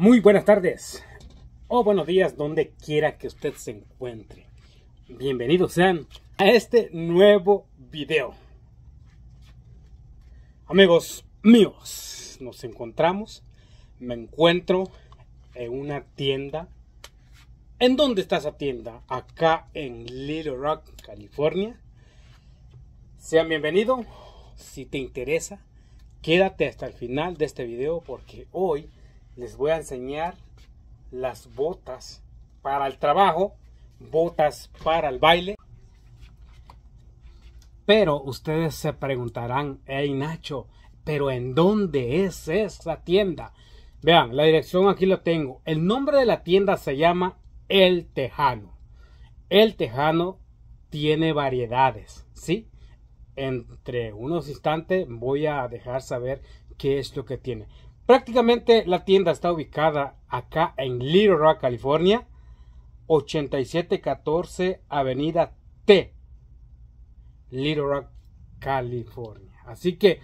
Muy buenas tardes o buenos días donde quiera que usted se encuentre. Bienvenidos sean a este nuevo video. Amigos míos, nos encontramos, me encuentro en una tienda. ¿En dónde está esa tienda? Acá en Little Rock, California. Sean bienvenidos. Si te interesa, quédate hasta el final de este video porque hoy les voy a enseñar las botas para el trabajo, botas para el baile. Pero ustedes se preguntarán, hey Nacho, pero ¿en dónde es esa tienda? Vean, la dirección aquí lo tengo. El nombre de la tienda se llama El Tejano. El Tejano tiene variedades, ¿sí? Entre unos instantes voy a dejar saber qué es lo que tiene. Prácticamente la tienda está ubicada acá en Little Rock, California, 8714 Avenida T, Little Rock, California. Así que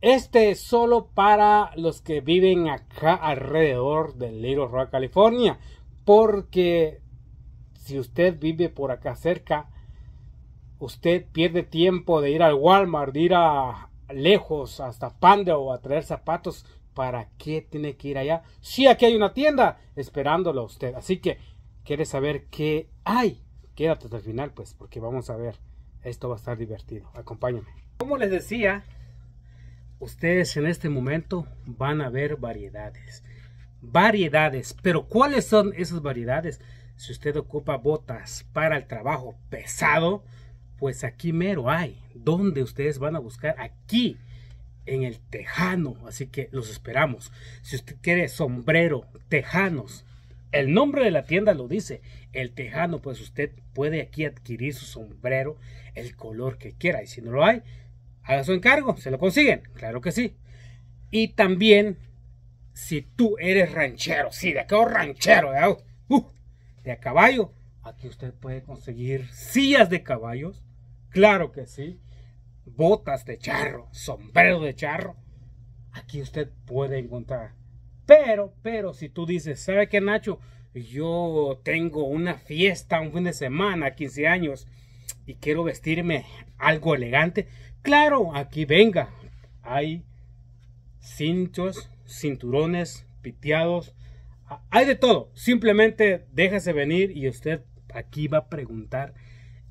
este es solo para los que viven acá alrededor de Little Rock, California, porque si usted vive por acá cerca, usted pierde tiempo de ir al Walmart, de ir a lejos hasta Panda o a traer zapatos ¿para qué tiene que ir allá? Sí, aquí hay una tienda esperándolo a usted. Así que, ¿quiere saber qué hay? Quédate hasta el final, pues, porque vamos a ver. Esto va a estar divertido. Acompáñame. Como les decía, ustedes en este momento van a ver variedades. Variedades. Pero, ¿cuáles son esas variedades? Si usted ocupa botas para el trabajo pesado, pues aquí mero hay. ¿Dónde ustedes van a buscar? Aquí en el Tejano, así que los esperamos. Si usted quiere sombrero, tejanos, el nombre de la tienda lo dice, el Tejano, pues usted puede aquí adquirir su sombrero, el color que quiera, y si no lo hay, haga su encargo, se lo consiguen, claro que sí. Y también, si tú eres ranchero, sí, de o oh, ranchero, de, uh, de a caballo, aquí usted puede conseguir sillas de caballos, claro que sí botas de charro, sombrero de charro, aquí usted puede encontrar. Pero, pero, si tú dices, ¿sabe qué, Nacho? Yo tengo una fiesta, un fin de semana, 15 años, y quiero vestirme algo elegante. Claro, aquí venga. Hay cinchos, cinturones, piteados, hay de todo. Simplemente déjese venir y usted aquí va a preguntar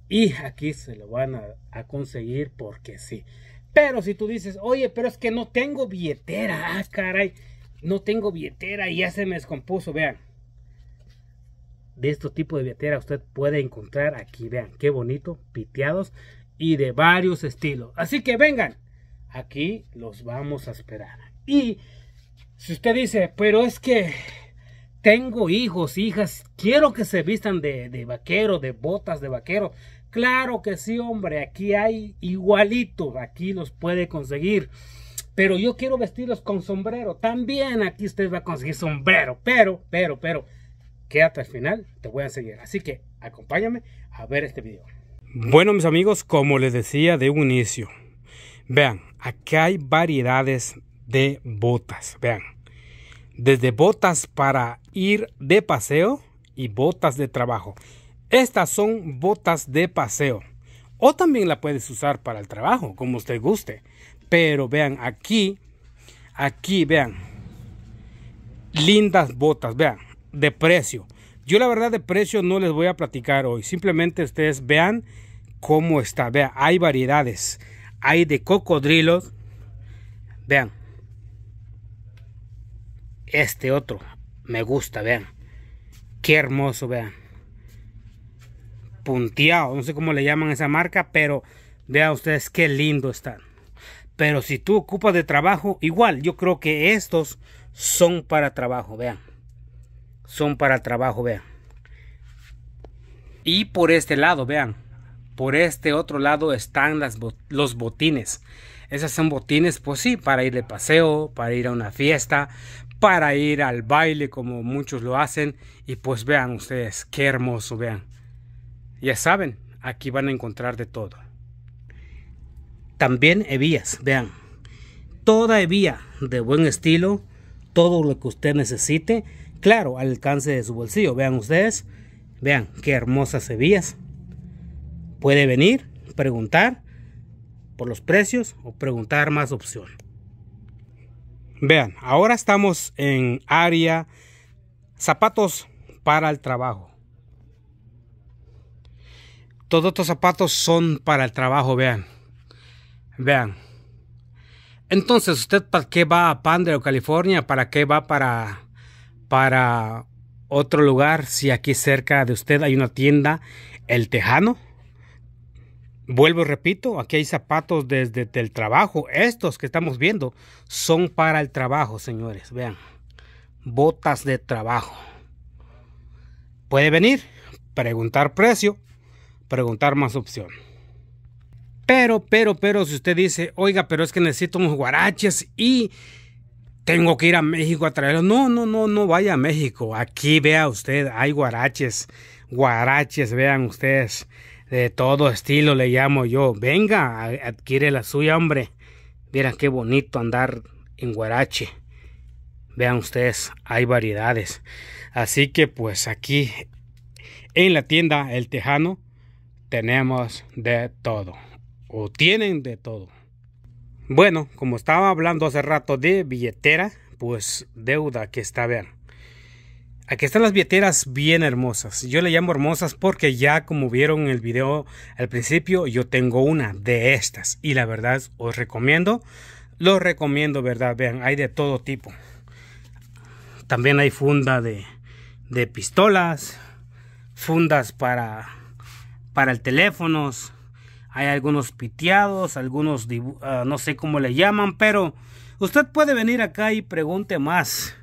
y aquí se lo van a, conseguir porque sí. Pero si tú dices, oye, pero es que no tengo billetera, ah, caray, no tengo billetera y ya se me descompuso, vean. De este tipo de billetera usted puede encontrar aquí, vean, qué bonito, piteados y de varios estilos. Así que vengan, aquí los vamos a esperar. Y si usted dice, pero es que tengo hijos, hijas, quiero que se vistan de, de vaquero, de botas de vaquero, Claro que sí, hombre, aquí hay igualitos, aquí los puede conseguir. Pero yo quiero vestirlos con sombrero. También aquí usted va a conseguir sombrero. Pero, pero, pero, quédate al final, te voy a enseñar. Así que acompáñame a ver este video. Bueno, mis amigos, como les decía de un inicio, vean, aquí hay variedades de botas. Vean, desde botas para ir de paseo y botas de trabajo. Estas son botas de paseo. O también la puedes usar para el trabajo, como usted guste. Pero vean, aquí, aquí, vean. Lindas botas, vean, de precio. Yo la verdad de precio no les voy a platicar hoy. Simplemente ustedes vean cómo está. Vean, hay variedades. Hay de cocodrilos. Vean. Este otro me gusta, vean. Qué hermoso, vean punteado. No sé cómo le llaman esa marca, pero vean ustedes qué lindo están. Pero si tú ocupas de trabajo, igual yo creo que estos son para trabajo, vean. Son para trabajo, vean. Y por este lado, vean. Por este otro lado están los botines. Esas son botines, pues sí, para ir de paseo, para ir a una fiesta, para ir al baile como muchos lo hacen. Y pues vean ustedes, qué hermoso, vean. Ya saben, aquí van a encontrar de todo. También hebillas, vean. Toda hebilla de buen estilo, todo lo que usted necesite, claro, al alcance de su bolsillo. Vean ustedes, vean qué hermosas hebillas. Puede venir, preguntar por los precios o preguntar más opción. Vean, ahora estamos en área zapatos para el trabajo. Todos estos zapatos son para el trabajo, vean. Vean. Entonces, ¿usted para qué va a o California? ¿Para qué va para, para otro lugar si aquí cerca de usted hay una tienda, El Tejano? Vuelvo y repito, aquí hay zapatos desde el trabajo. Estos que estamos viendo son para el trabajo, señores. Vean, botas de trabajo. Puede venir, preguntar precio preguntar más opción. Pero, pero, pero, si usted dice, oiga, pero es que necesito unos guaraches y tengo que ir a México a traerlos. No, no, no, no vaya a México. Aquí vea usted, hay guaraches, guaraches, vean ustedes, de todo estilo le llamo yo. Venga, adquiere la suya, hombre. miren qué bonito andar en guarache. Vean ustedes, hay variedades. Así que pues aquí en la tienda El Tejano tenemos de todo. O tienen de todo. Bueno, como estaba hablando hace rato de billetera, pues deuda que está Vean. Aquí están las billeteras bien hermosas. Yo le llamo hermosas porque ya como vieron en el video al principio, yo tengo una de estas. Y la verdad os recomiendo. lo recomiendo, ¿verdad? Vean, hay de todo tipo. También hay funda de, de pistolas, fundas para para el teléfono Hay algunos piteados, algunos ah, no sé cómo le llaman, pero usted puede venir acá y pregunte más.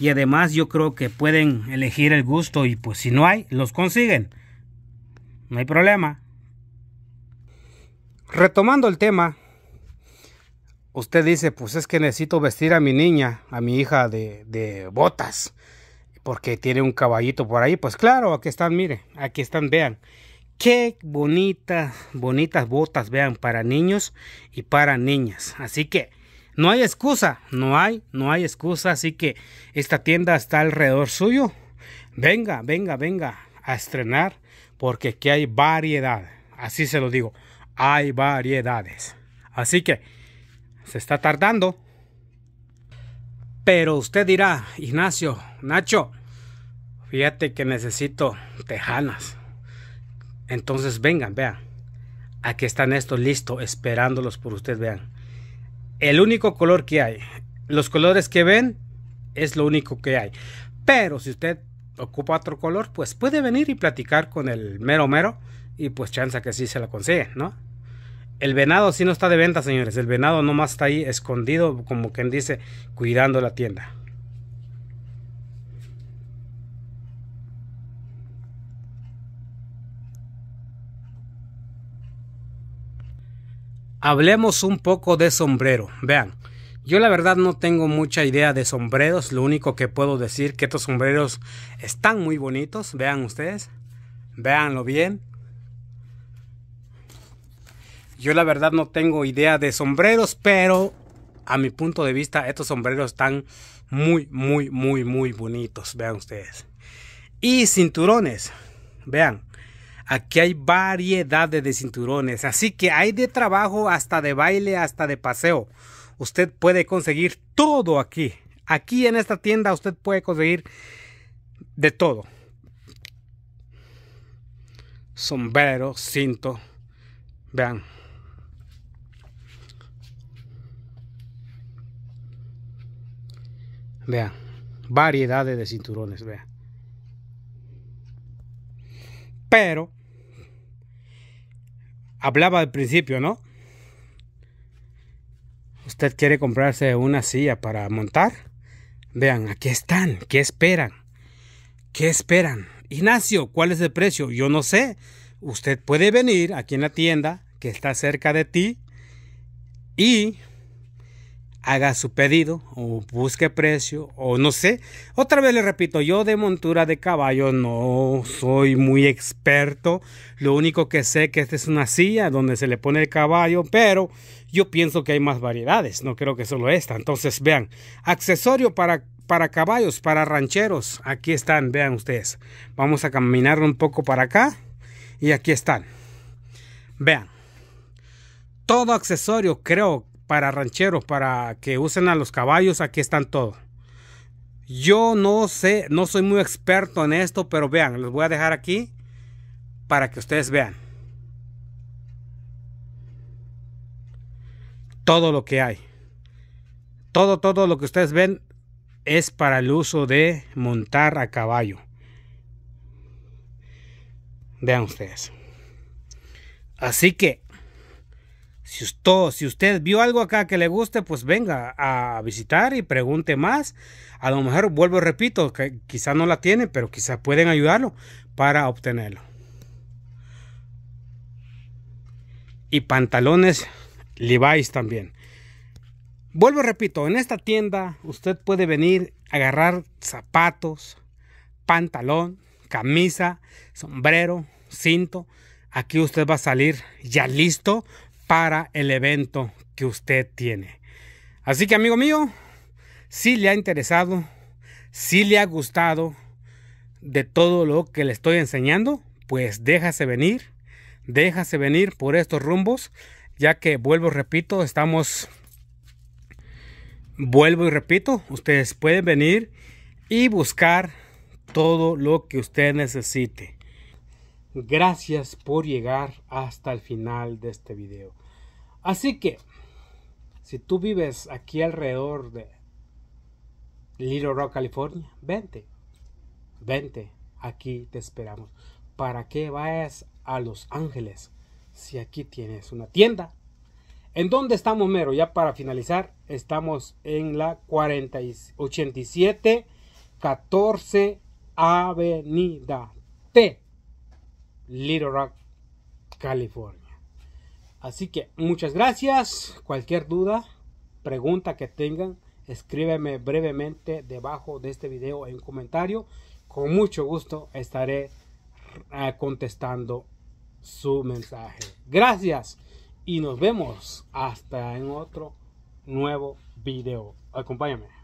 Y además yo creo que pueden elegir el gusto y pues si no hay, los consiguen. No hay problema. Retomando el tema, usted dice, pues es que necesito vestir a mi niña, a mi hija de, de botas, porque tiene un caballito por ahí. Pues claro, aquí están, mire, aquí están, vean. Qué bonitas, bonitas botas, vean, para niños y para niñas. Así que no hay excusa, no hay, no hay excusa. Así que esta tienda está alrededor suyo. Venga, venga, venga a estrenar porque aquí hay variedad. Así se lo digo, hay variedades. Así que se está tardando. Pero usted dirá, Ignacio, Nacho, fíjate que necesito tejanas. Entonces vengan, vean. Aquí están estos listos, esperándolos por ustedes, vean. El único color que hay, los colores que ven, es lo único que hay. Pero si usted ocupa otro color, pues puede venir y platicar con el mero mero y pues chance que sí se la consigue, ¿no? El venado sí no está de venta, señores. El venado nomás está ahí escondido, como quien dice, cuidando la tienda. Hablemos un poco de sombrero. Vean, yo la verdad no tengo mucha idea de sombreros. Lo único que puedo decir que estos sombreros están muy bonitos. Vean ustedes. Veanlo bien. Yo la verdad no tengo idea de sombreros, pero a mi punto de vista estos sombreros están muy, muy, muy, muy bonitos. Vean ustedes. Y cinturones. Vean. Aquí hay variedad de cinturones, así que hay de trabajo hasta de baile, hasta de paseo. Usted puede conseguir todo aquí. Aquí en esta tienda usted puede conseguir de todo. Sombrero, cinto. Vean. Vean. Variedades de cinturones, vean. Pero hablaba al principio, ¿no? Usted quiere comprarse una silla para montar. Vean, aquí están. ¿Qué esperan? ¿Qué esperan? Ignacio, ¿cuál es el precio? Yo no sé. Usted puede venir aquí en la tienda que está cerca de ti y haga su pedido o busque precio o no sé. Otra vez le repito, yo de montura de caballo no soy muy experto. Lo único que sé que esta es una silla donde se le pone el caballo, pero yo pienso que hay más variedades, no creo que solo esta. Entonces, vean, accesorio para para caballos, para rancheros. Aquí están, vean ustedes. Vamos a caminar un poco para acá y aquí están. Vean. Todo accesorio creo para rancheros, para que usen a los caballos, aquí están todos. Yo no sé, no soy muy experto en esto, pero vean, los voy a dejar aquí para que ustedes vean. Todo lo que hay. Todo, todo lo que ustedes ven es para el uso de montar a caballo. Vean ustedes. Así que si usted, vio algo acá que le guste, pues venga a visitar y pregunte más. A lo mejor, vuelvo, repito, que quizá no la tiene pero quizá pueden ayudarlo para obtenerlo. Y pantalones Levi's también. Vuelvo, repito, en esta tienda usted puede venir, a agarrar zapatos, pantalón, camisa, sombrero, cinto. Aquí usted va a salir ya listo para el evento que usted tiene. Así que amigo mío, si le ha interesado, si le ha gustado de todo lo que le estoy enseñando, pues déjase venir, déjase venir por estos rumbos, ya que vuelvo, repito, estamos, vuelvo y repito, ustedes pueden venir y buscar todo lo que usted necesite. Gracias por llegar hasta el final de este video. Así que, si tú vives aquí alrededor de Little Rock, California, vente. Vente, aquí te esperamos. ¿Para que vayas a Los Ángeles si aquí tienes una tienda? ¿En dónde estamos, Mero? Ya para finalizar, estamos en la 40 14 Avenida T Little Rock, California. Así que muchas gracias. Cualquier duda, pregunta que tengan, escríbeme brevemente debajo de este video en comentario. Con mucho gusto estaré eh, contestando su mensaje. Gracias y nos vemos hasta en otro nuevo video. Acompáñame.